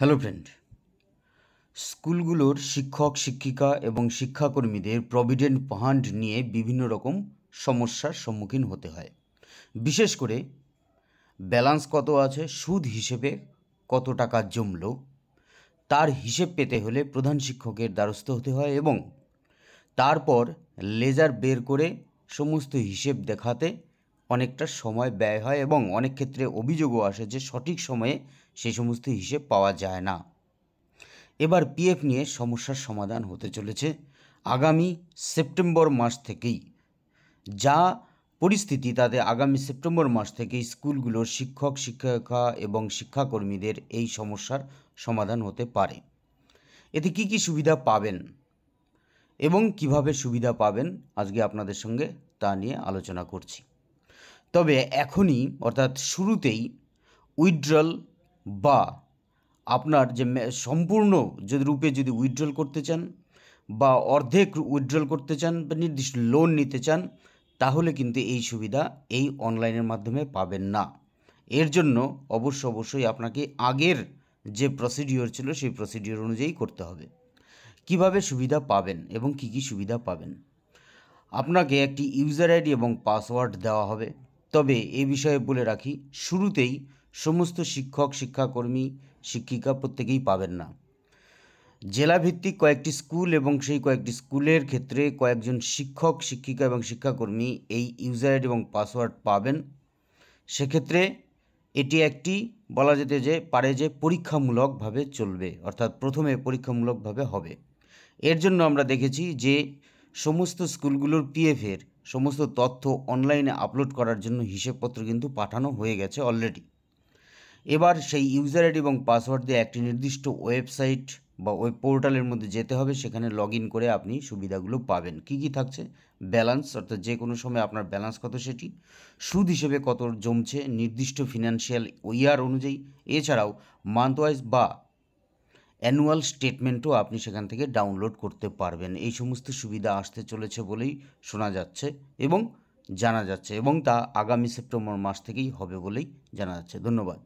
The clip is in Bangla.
হ্যালো ফ্রেন্ড স্কুলগুলোর শিক্ষক শিক্ষিকা এবং শিক্ষাকর্মীদের প্রভিডেন্ট ফান্ড নিয়ে বিভিন্ন রকম সমস্যার সম্মুখীন হতে হয় বিশেষ করে ব্যালেন্স কত আছে সুদ হিসেবে কত টাকা জমল তার হিসেব পেতে হলে প্রধান শিক্ষকের দ্বারস্থ হতে হয় এবং তারপর লেজার বের করে সমস্ত হিসেব দেখাতে অনেকটা সময় ব্যয় হয় এবং অনেক ক্ষেত্রে অভিযোগও আসে যে সঠিক সময়ে সেই সমস্ত হিসেব পাওয়া যায় না এবার পিএফ নিয়ে সমস্যার সমাধান হতে চলেছে আগামী সেপ্টেম্বর মাস থেকেই যা পরিস্থিতি তাতে আগামী সেপ্টেম্বর মাস থেকে স্কুলগুলোর শিক্ষক শিক্ষিকা এবং শিক্ষাকর্মীদের এই সমস্যার সমাধান হতে পারে এতে কি কি সুবিধা পাবেন এবং কিভাবে সুবিধা পাবেন আজকে আপনাদের সঙ্গে তা নিয়ে আলোচনা করছি তবে এখনই অর্থাৎ শুরুতেই উইথড্রল বা আপনার যে সম্পূর্ণ যদি রূপে যদি উইথড্রল করতে চান বা অর্ধেক উইথড্রল করতে চান বা নির্দিষ্ট লোন নিতে চান তাহলে কিন্তু এই সুবিধা এই অনলাইনের মাধ্যমে পাবেন না এর জন্য অবশ্য অবশ্যই আপনাকে আগের যে প্রসিডিওর ছিল সেই প্রসিডিওর অনুযায়ী করতে হবে কিভাবে সুবিধা পাবেন এবং কি কি সুবিধা পাবেন আপনাকে একটি ইউজার আইডি এবং পাসওয়ার্ড দেওয়া হবে তবে এ বিষয়ে বলে রাখি শুরুতেই সমস্ত শিক্ষক শিক্ষাকর্মী শিক্ষিকা প্রত্যেকেই পাবেন না জেলাভিত্তিক কয়েকটি স্কুল এবং সেই কয়েকটি স্কুলের ক্ষেত্রে কয়েকজন শিক্ষক শিক্ষিকা এবং শিক্ষাকর্মী এই ইউজার এবং পাসওয়ার্ড পাবেন সেক্ষেত্রে এটি একটি বলা যেতে যে পারে যে পরীক্ষামূলকভাবে চলবে অর্থাৎ প্রথমে পরীক্ষামূলকভাবে হবে এর জন্য আমরা দেখেছি যে সমস্ত স্কুলগুলোর পিএফের সমস্ত তথ্য অনলাইনে আপলোড করার জন্য হিসেবপত্র কিন্তু পাঠানো হয়ে গেছে অলরেডি এবার সেই ইউজার আইডি এবং পাসওয়ার্ড দিয়ে একটি নির্দিষ্ট ওয়েবসাইট বা ওয়েব পোর্টালের মধ্যে যেতে হবে সেখানে লগ ইন করে আপনি সুবিধাগুলো পাবেন কি কি থাকছে ব্যালেন্স অর্থাৎ যে কোনো সময় আপনার ব্যালেন্স কত সেটি সুদ হিসেবে কত জমছে নির্দিষ্ট ফিনান্সিয়াল ইয়ার অনুযায়ী এছাড়াও মান্থওয়াইজ বা অ্যানুয়াল স্টেটমেন্টও আপনি সেখান থেকে ডাউনলোড করতে পারবেন এই সমস্ত সুবিধা আসতে চলেছে বলেই শোনা যাচ্ছে এবং জানা যাচ্ছে এবং তা আগামী সেপ্টেম্বর মাস থেকেই হবে বলেই জানা যাচ্ছে ধন্যবাদ